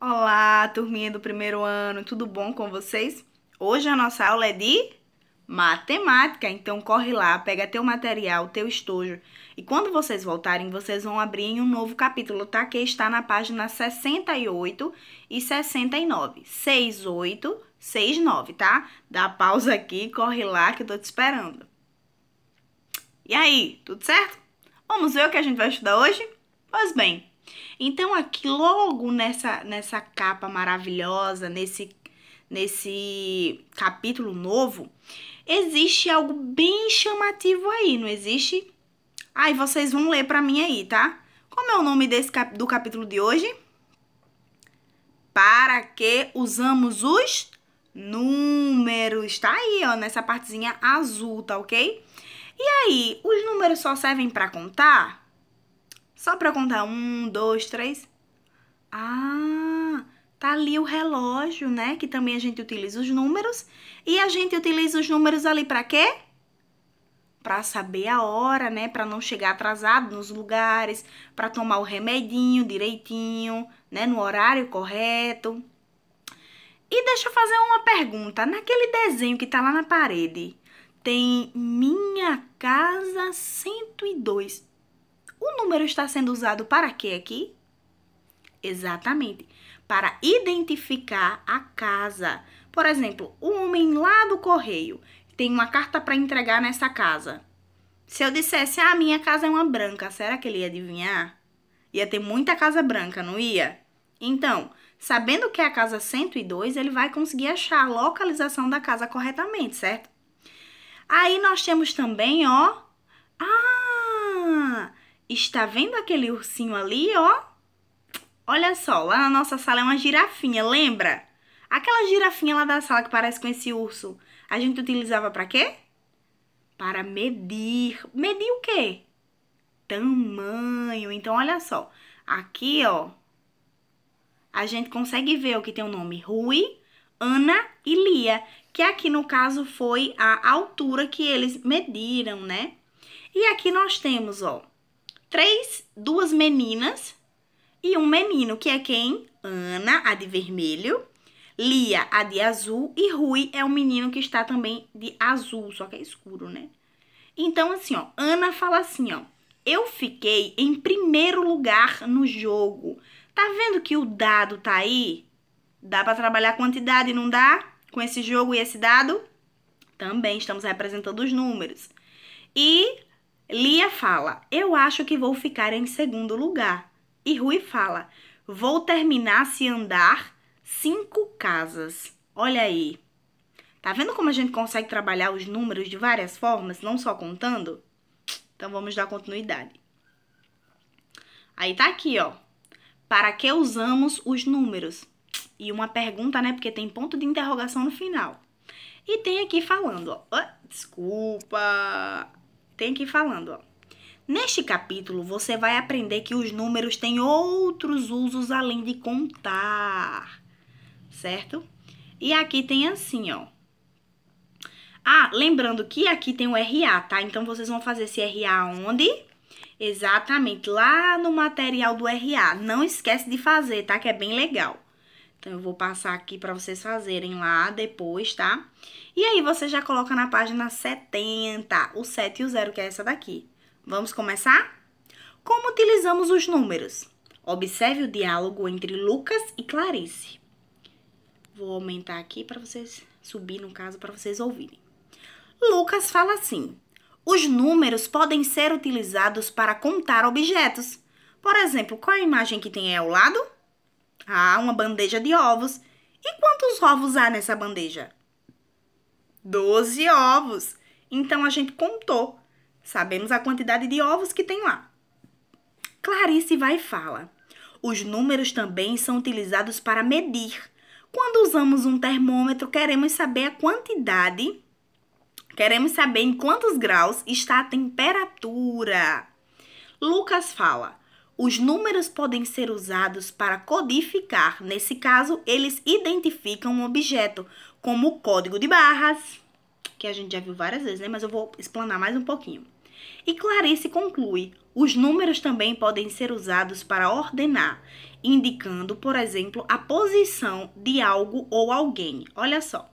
Olá, turminha do primeiro ano, tudo bom com vocês? Hoje a nossa aula é de matemática, então corre lá, pega teu material, teu estojo e quando vocês voltarem, vocês vão abrir em um novo capítulo, tá? Que está na página 68 e 69, 68, 69, tá? Dá pausa aqui, corre lá que eu tô te esperando. E aí, tudo certo? Vamos ver o que a gente vai estudar hoje? Pois bem, então aqui logo nessa nessa capa maravilhosa, nesse nesse capítulo novo, existe algo bem chamativo aí, não existe? Aí ah, vocês vão ler para mim aí, tá? Como é o nome desse cap do capítulo de hoje? Para que usamos os números? Tá aí, ó, nessa partezinha azul, tá OK? E aí, os números só servem para contar? Só pra contar. Um, dois, três. Ah, tá ali o relógio, né? Que também a gente utiliza os números. E a gente utiliza os números ali pra quê? Pra saber a hora, né? Pra não chegar atrasado nos lugares. Pra tomar o remedinho direitinho, né? No horário correto. E deixa eu fazer uma pergunta. Naquele desenho que tá lá na parede, tem Minha Casa 102. O número está sendo usado para quê aqui? Exatamente, para identificar a casa. Por exemplo, o homem lá do correio tem uma carta para entregar nessa casa. Se eu dissesse, ah, minha casa é uma branca, será que ele ia adivinhar? Ia ter muita casa branca, não ia? Então, sabendo que é a casa 102, ele vai conseguir achar a localização da casa corretamente, certo? Aí nós temos também, ó, Está vendo aquele ursinho ali, ó? Olha só, lá na nossa sala é uma girafinha, lembra? Aquela girafinha lá da sala que parece com esse urso, a gente utilizava para quê? Para medir. Medir o quê? Tamanho. Então, olha só. Aqui, ó, a gente consegue ver o que tem o nome Rui, Ana e Lia, que aqui no caso foi a altura que eles mediram, né? E aqui nós temos, ó, três, duas meninas e um menino, que é quem? Ana, a de vermelho, Lia, a de azul, e Rui é o um menino que está também de azul, só que é escuro, né? Então, assim, ó, Ana fala assim, ó, eu fiquei em primeiro lugar no jogo. Tá vendo que o dado tá aí? Dá para trabalhar quantidade, não dá? Com esse jogo e esse dado? Também estamos representando os números. E Lia fala: Eu acho que vou ficar em segundo lugar. E Rui fala: Vou terminar se andar cinco casas. Olha aí. Tá vendo como a gente consegue trabalhar os números de várias formas, não só contando? Então vamos dar continuidade. Aí tá aqui, ó. Para que usamos os números? E uma pergunta, né? Porque tem ponto de interrogação no final. E tem aqui falando, ó. desculpa tem que ir falando, ó. Neste capítulo, você vai aprender que os números têm outros usos além de contar, certo? E aqui tem assim, ó. Ah, lembrando que aqui tem o RA, tá? Então, vocês vão fazer esse RA onde? Exatamente, lá no material do RA. Não esquece de fazer, tá? Que é bem legal. Então, eu vou passar aqui para vocês fazerem lá depois, tá? E aí, você já coloca na página 70, o 7 e o 0, que é essa daqui. Vamos começar? Como utilizamos os números? Observe o diálogo entre Lucas e Clarice. Vou aumentar aqui para vocês, subir no caso, para vocês ouvirem. Lucas fala assim, os números podem ser utilizados para contar objetos. Por exemplo, qual a imagem que tem ao lado? Há ah, uma bandeja de ovos. E quantos ovos há nessa bandeja? Doze ovos. Então a gente contou. Sabemos a quantidade de ovos que tem lá. Clarice vai e fala. Os números também são utilizados para medir. Quando usamos um termômetro, queremos saber a quantidade, queremos saber em quantos graus está a temperatura. Lucas fala: os números podem ser usados para codificar. Nesse caso, eles identificam um objeto, como o código de barras, que a gente já viu várias vezes, né? Mas eu vou explanar mais um pouquinho. E Clarice conclui: os números também podem ser usados para ordenar, indicando, por exemplo, a posição de algo ou alguém. Olha só.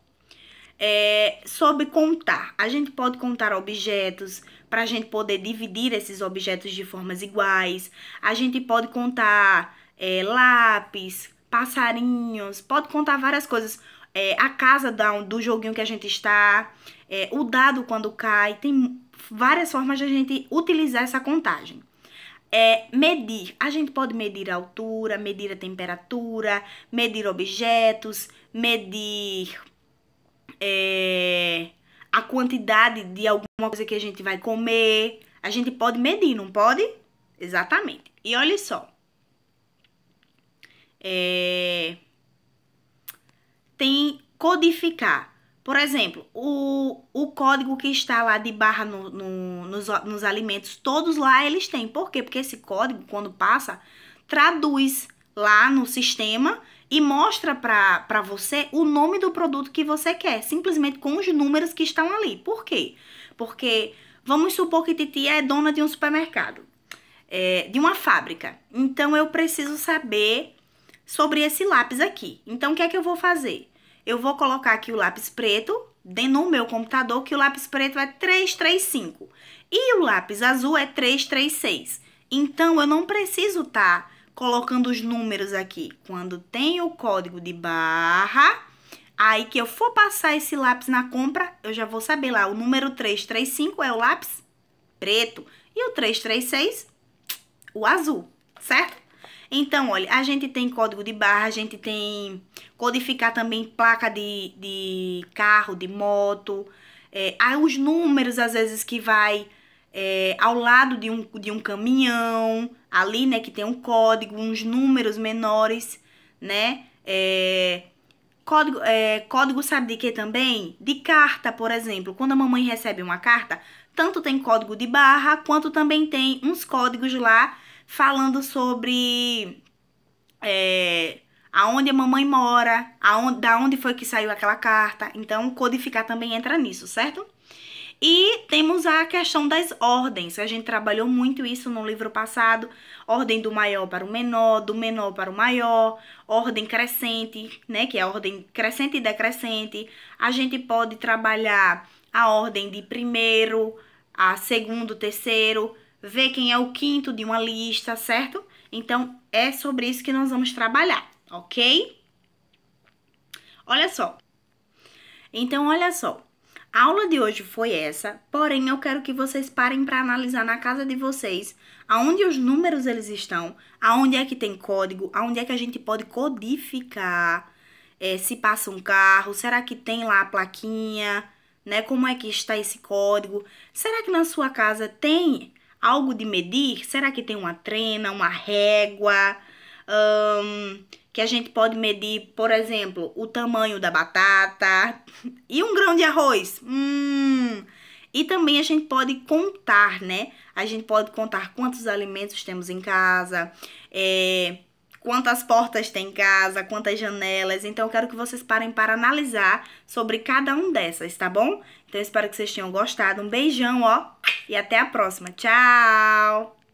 É, sobre contar. A gente pode contar objetos, para a gente poder dividir esses objetos de formas iguais. A gente pode contar é, lápis, passarinhos, pode contar várias coisas. É, a casa do joguinho que a gente está, é, o dado quando cai, tem várias formas de a gente utilizar essa contagem. É, medir. A gente pode medir a altura, medir a temperatura, medir objetos, medir é, a quantidade de alguma coisa que a gente vai comer. A gente pode medir, não pode? Exatamente. E olha só. É... Tem codificar. Por exemplo, o, o código que está lá de barra no, no, nos, nos alimentos, todos lá eles têm. Por quê? Porque esse código, quando passa, traduz lá no sistema e mostra para você o nome do produto que você quer, simplesmente com os números que estão ali. Por quê? Porque vamos supor que Titia é dona de um supermercado, é, de uma fábrica. Então eu preciso saber sobre esse lápis aqui. Então o que é que eu vou fazer? Eu vou colocar aqui o lápis preto no meu computador, que o lápis preto é 335 e o lápis azul é 336. Então eu não preciso estar. Tá colocando os números aqui. Quando tem o código de barra, aí que eu for passar esse lápis na compra, eu já vou saber lá, o número 335 é o lápis preto e o 336 o azul, certo? Então, olha, a gente tem código de barra, a gente tem codificar também placa de, de carro, de moto, é, os números, às vezes, que vai é, ao lado de um, de um caminhão, ali, né, que tem um código, uns números menores, né? É, código, é, código sabe de quê também? De carta, por exemplo. Quando a mamãe recebe uma carta, tanto tem código de barra, quanto também tem uns códigos lá falando sobre é, aonde a mamãe mora, aonde, da onde foi que saiu aquela carta. Então, codificar também entra nisso, certo? E temos a questão das ordens, a gente trabalhou muito isso no livro passado, ordem do maior para o menor, do menor para o maior, ordem crescente, né, que é a ordem crescente e decrescente. A gente pode trabalhar a ordem de primeiro a segundo, terceiro, ver quem é o quinto de uma lista, certo? Então, é sobre isso que nós vamos trabalhar, ok? Olha só. Então, olha só. A aula de hoje foi essa, porém eu quero que vocês parem para analisar na casa de vocês aonde os números eles estão, aonde é que tem código, aonde é que a gente pode codificar, é, se passa um carro, será que tem lá a plaquinha, né? Como é que está esse código? Será que na sua casa tem algo de medir? Será que tem uma trena, uma régua? Hum, que a gente pode medir, por exemplo, o tamanho da batata e um grão de arroz. Hum. E também a gente pode contar, né? A gente pode contar quantos alimentos temos em casa, é, quantas portas tem em casa, quantas janelas. Então, eu quero que vocês parem para analisar sobre cada um dessas, tá bom? Então, eu espero que vocês tenham gostado. Um beijão, ó, e até a próxima. Tchau!